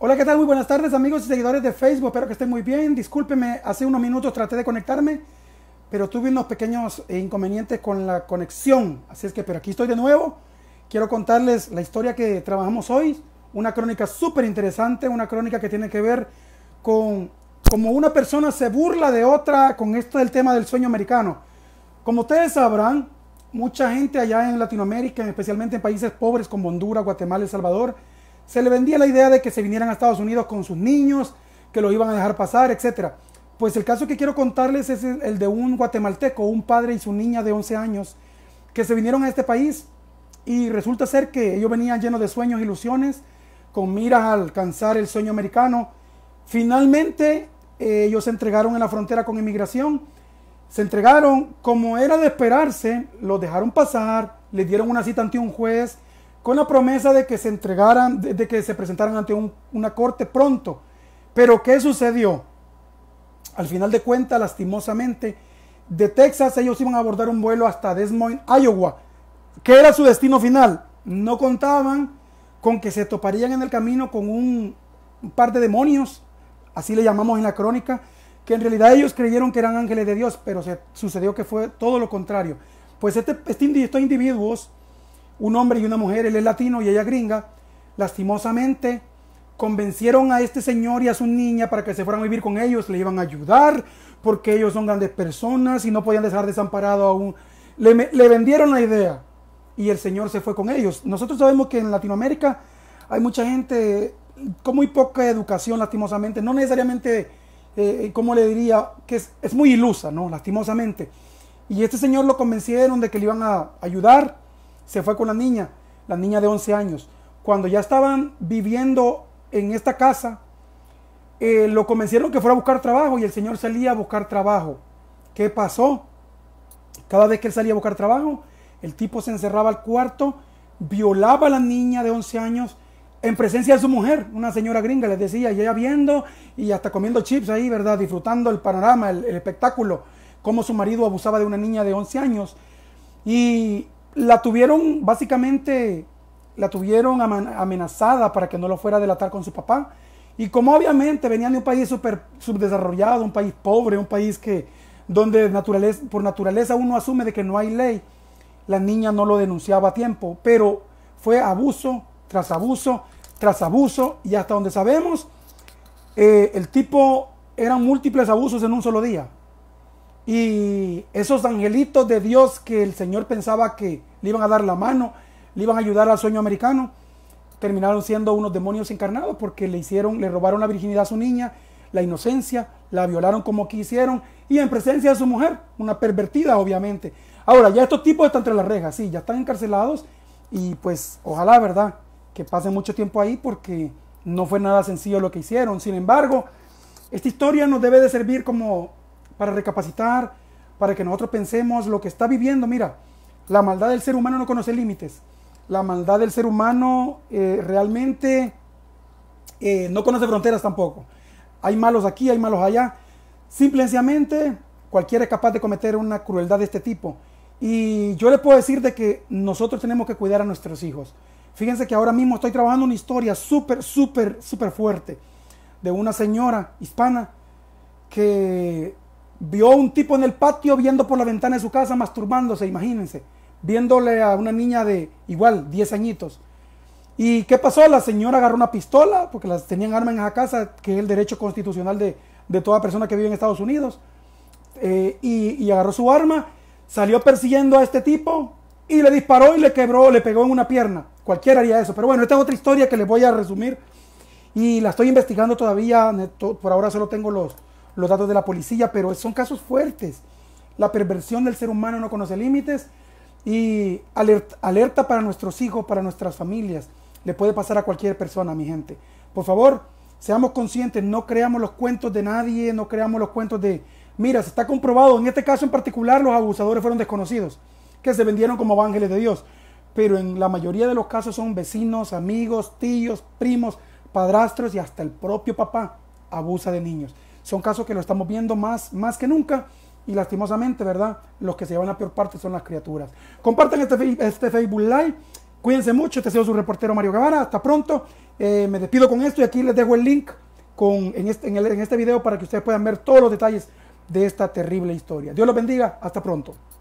Hola, ¿qué tal? Muy buenas tardes amigos y seguidores de Facebook, espero que estén muy bien. Discúlpeme, hace unos minutos traté de conectarme, pero tuve unos pequeños inconvenientes con la conexión. Así es que, pero aquí estoy de nuevo. Quiero contarles la historia que trabajamos hoy, una crónica súper interesante, una crónica que tiene que ver con cómo una persona se burla de otra con esto del tema del sueño americano. Como ustedes sabrán, mucha gente allá en Latinoamérica, especialmente en países pobres como Honduras, Guatemala, El Salvador, se le vendía la idea de que se vinieran a Estados Unidos con sus niños, que los iban a dejar pasar, etc. Pues el caso que quiero contarles es el de un guatemalteco, un padre y su niña de 11 años, que se vinieron a este país y resulta ser que ellos venían llenos de sueños, e ilusiones, con miras a alcanzar el sueño americano. Finalmente eh, ellos se entregaron en la frontera con inmigración, se entregaron como era de esperarse, los dejaron pasar, les dieron una cita ante un juez, con la promesa de que se entregaran, de, que se presentaran ante una corte pronto. Pero ¿qué sucedió? Al final de cuentas, lastimosamente, de Texas ellos iban a abordar un vuelo hasta Des Moines, Iowa, que era su destino final. No contaban con que se toparían en el camino con un, par de demonios, así le llamamos en la crónica, que en realidad ellos creyeron que eran ángeles de Dios, pero se, sucedió que fue todo lo contrario. Pues este, este estos individuos un hombre y una mujer, él es latino y ella gringa, lastimosamente convencieron a este señor y a su niña para que se fueran a vivir con ellos, le iban a ayudar porque ellos son grandes personas y no podían dejar desamparado a un... Le, vendieron la idea y el señor se fue con ellos. Nosotros sabemos que en Latinoamérica hay mucha gente con muy poca educación, lastimosamente, no necesariamente, eh, como le diría, que es, es muy ilusa, ¿no? Lastimosamente. Y este señor lo convencieron de que le iban a ayudar se fue con la niña, la niña de 11 años. Cuando ya estaban viviendo en esta casa, eh, lo convencieron que fuera a buscar trabajo y el señor salía a buscar trabajo. ¿Qué pasó? Cada vez que él salía a buscar trabajo, el tipo se encerraba al cuarto, violaba a la niña de 11 años en presencia de su mujer, una señora gringa, les decía, y ella viendo y hasta comiendo chips ahí, ¿verdad? Disfrutando el panorama, el, espectáculo, cómo su marido abusaba de una niña de 11 años. Y la tuvieron básicamente, la tuvieron amenazada para que no lo fuera a delatar con su papá. Y como obviamente venían de un país súper subdesarrollado, un país pobre, un país que donde naturaleza, por naturaleza uno asume de que no hay ley, la niña no lo denunciaba a tiempo, pero fue abuso tras abuso tras abuso y hasta donde sabemos, eh, el tipo eran múltiples abusos en un solo día. Y esos angelitos de Dios que el Señor pensaba que le iban a dar la mano, le iban a ayudar al sueño americano, terminaron siendo unos demonios encarnados porque le hicieron, le robaron la virginidad a su niña, la inocencia, la violaron como quisieron y en presencia de su mujer, una pervertida obviamente. Ahora, ya estos tipos están entre las rejas, sí, ya están encarcelados y pues ojalá, ¿verdad? Que pasen mucho tiempo ahí porque no fue nada sencillo lo que hicieron. Sin embargo, esta historia nos debe de servir como para recapacitar, para que nosotros pensemos lo que está viviendo. Mira, la maldad del ser humano no conoce límites. La maldad del ser humano eh, realmente eh, no conoce fronteras tampoco. Hay malos aquí, hay malos allá. Simplemente cualquiera es capaz de cometer una crueldad de este tipo. Y yo le puedo decir de que nosotros tenemos que cuidar a nuestros hijos. Fíjense que ahora mismo estoy trabajando una historia súper, súper, súper fuerte de una señora hispana que Vio un tipo en el patio viendo por la ventana de su casa, masturbándose, imagínense. Viéndole a una niña de igual, 10 añitos. ¿Y qué pasó? La señora agarró una pistola, porque las tenían armas en la casa, que es el derecho constitucional de, toda persona que vive en Estados Unidos. Eh, y, y, agarró su arma, salió persiguiendo a este tipo y le disparó y le quebró, le pegó en una pierna. Cualquiera haría eso. Pero bueno, esta es otra historia que les voy a resumir. Y la estoy investigando todavía. Por ahora solo tengo los, los datos de la policía, pero son casos fuertes. La perversión del ser humano no conoce límites y alerta, para nuestros hijos, para nuestras familias. Le puede pasar a cualquier persona, mi gente. Por favor, seamos conscientes, no creamos los cuentos de nadie, no creamos los cuentos de, mira, se está comprobado, en este caso en particular los abusadores fueron desconocidos, que se vendieron como ángeles de Dios. Pero en la mayoría de los casos son vecinos, amigos, tíos, primos, padrastros y hasta el propio papá abusa de niños son casos que lo estamos viendo más, más que nunca y lastimosamente, ¿verdad? Los que se llevan la peor parte son las criaturas. Compartan este, este Facebook Live, cuídense mucho, este ha sido su reportero Mario Guevara, hasta pronto, eh, me despido con esto y aquí les dejo el link con, en, este, en este video para que ustedes puedan ver todos los detalles de esta terrible historia. Dios los bendiga, hasta pronto.